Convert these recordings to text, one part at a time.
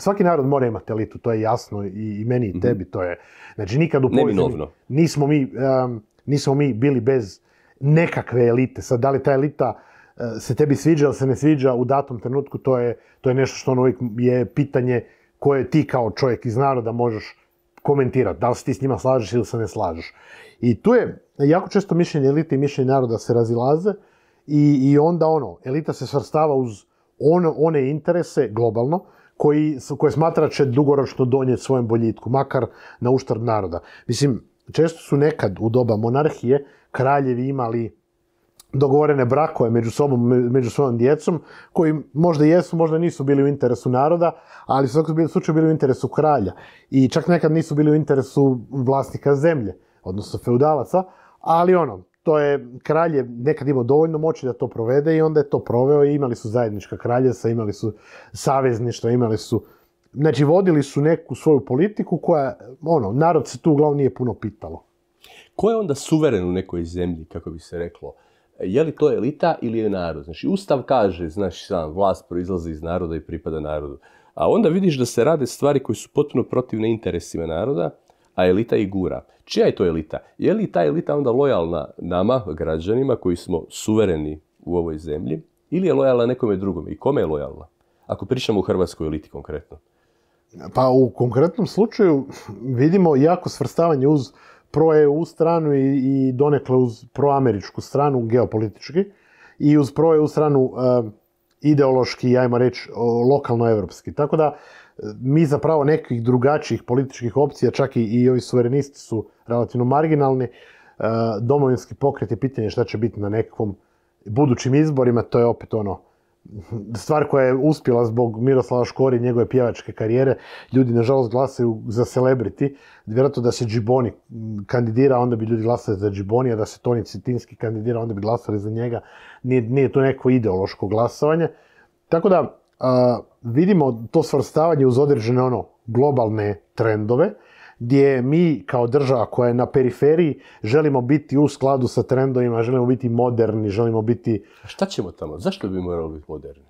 svaki narod mora imati elitu, to je jasno i, meni i mhm. tebi, to je, znači nikad u povijesti nismo mi, nismo mi bili bez nekakve elite. Sad, da li ta elita e, se tebi sviđa ili se ne sviđa u datom trenutku, to je, to je nešto što ono uvijek je pitanje koje ti kao čovjek iz naroda možeš komentirati, da li se ti s njima slažeš ili se ne slažeš. I tu je, jako često mišljenje elite i mišljenje naroda se razilaze i, i onda ono, elita se svrstava uz ono, one interese globalno koji, koje smatra će dugoročno donijeti svojem boljitku, makar na uštrb naroda. Mislim, često su nekad u doba monarhije kraljevi imali dogovorene brakove među sobom, među svojom djecom, koji možda jesu, možda nisu bili u interesu naroda, ali su svakom slučaju bili u interesu kralja. I čak nekad nisu bili u interesu vlasnika zemlje, odnosno feudalaca, ali ono, to je kralj nekad imao dovoljno moći da to provede i onda je to proveo i imali su zajednička kraljesa, imali su savezništva, imali su... Znači, vodili su neku svoju politiku koja, ono, narod se tu uglavnom nije puno pitalo. Ko je onda suveren u nekoj zemlji, kako bi se reklo? Je li to elita ili je narod? Znači, Ustav kaže, znaš sam, vlast proizlazi iz naroda i pripada narodu. A onda vidiš da se rade stvari koje su potpuno protivne interesima naroda, a elita i gura. Čija je to elita? Je li ta elita onda lojalna nama, građanima, koji smo suvereni u ovoj zemlji, ili je lojalna nekome drugom I kome je lojalna? Ako pričamo o hrvatskoj eliti konkretno. Pa u konkretnom slučaju vidimo jako svrstavanje uz pro-EU stranu i, donekle uz pro-američku stranu geopolitički i uz pro-EU stranu e, ideološki, ajmo reći, lokalno-evropski. Tako da mi zapravo nekih drugačijih političkih opcija, čak i, ovi suverenisti su relativno marginalni. E, domovinski pokret je pitanje šta će biti na nekom budućim izborima, to je opet ono stvar koja je uspjela zbog Miroslava Škori i njegove pjevačke karijere. Ljudi, nažalost, glasaju za celebrity. Vjerojatno da se Džiboni kandidira, onda bi ljudi glasali za Džiboni, a da se Toni Citinski kandidira, onda bi glasali za njega. Nije, to neko ideološko glasovanje. Tako da, vidimo to svrstavanje uz određene ono globalne trendove gdje mi kao država koja je na periferiji želimo biti u skladu sa trendovima, želimo biti moderni, želimo biti... šta ćemo tamo? Zašto bi morali biti moderni?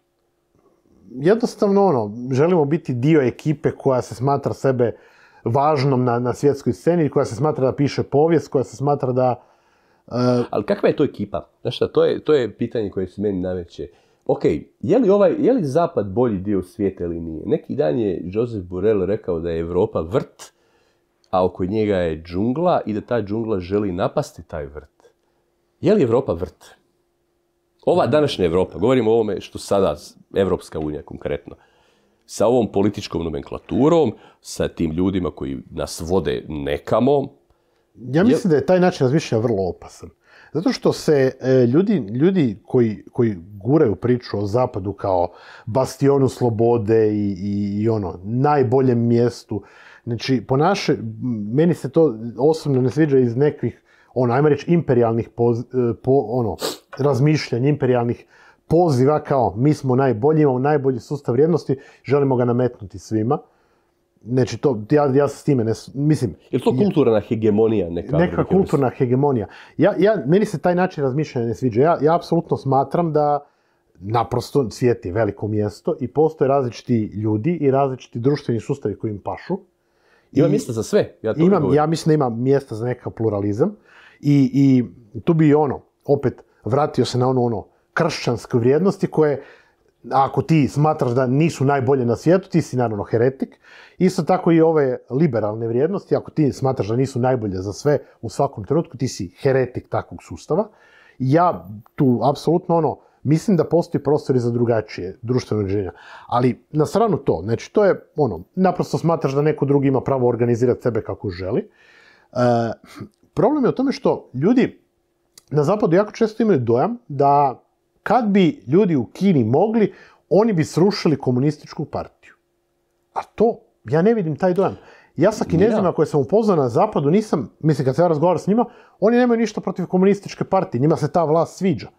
Jednostavno ono, želimo biti dio ekipe koja se smatra sebe važnom na, na svjetskoj sceni, koja se smatra da piše povijest, koja se smatra da... E, Ali kakva je to ekipa? Znaš to je, to je pitanje koje se meni najveće. Ok, je li, ovaj, je li zapad bolji dio svijeta ili nije? Neki dan je Joseph Burel rekao da je Europa vrt, a oko njega je džungla i da ta džungla želi napasti taj vrt. Je li Europa vrt? Ova današnja Europa, govorimo o ovome što sada Evropska unija konkretno, sa ovom političkom nomenklaturom, sa tim ljudima koji nas vode nekamo. Ja mislim da je taj način razmišljanja vrlo opasan. Zato što se e, ljudi, ljudi koji, koji guraju priču o zapadu kao bastionu slobode i, i, ono, najboljem mjestu, znači, po naše, meni se to osobno ne sviđa iz nekih, ono, ajmo reći, imperialnih e, po, ono, razmišljanja, imperijalnih poziva kao mi smo najbolji, imamo najbolji sustav vrijednosti, želimo ga nametnuti svima. Znači to, ja, ja s time ne, mislim... Je to kulturna hegemonija neka? Neka kulturna hegemonija. Ja, ja, meni se taj način razmišljanja ne sviđa. Ja, ja apsolutno smatram da naprosto svijet je veliko mjesto i postoje različiti ljudi i različiti društveni sustavi koji im pašu. I, ima mjesta za sve. Ja, imam, ja mislim da ima mjesta za nekakav pluralizam. I, I tu bi ono, opet vratio se na ono, ono kršćanske vrijednosti koje ako ti smatraš da nisu najbolje na svijetu, ti si naravno heretik. Isto tako i ove liberalne vrijednosti, ako ti smatraš da nisu najbolje za sve u svakom trenutku, ti si heretik takvog sustava. Ja tu apsolutno ono, mislim da postoji prostor i za drugačije društveno uređenje Ali na stranu to, znači to je ono, naprosto smatraš da neko drugi ima pravo organizirati sebe kako želi. E, problem je u tome što ljudi na zapadu jako često imaju dojam da kad bi ljudi u Kini mogli, oni bi srušili komunističku partiju. A to, ja ne vidim taj dojam. Ja sa kinezima koje sam upoznao na zapadu nisam, mislim kad sam ja razgovaram s njima, oni nemaju ništa protiv komunističke partije, njima se ta vlast sviđa.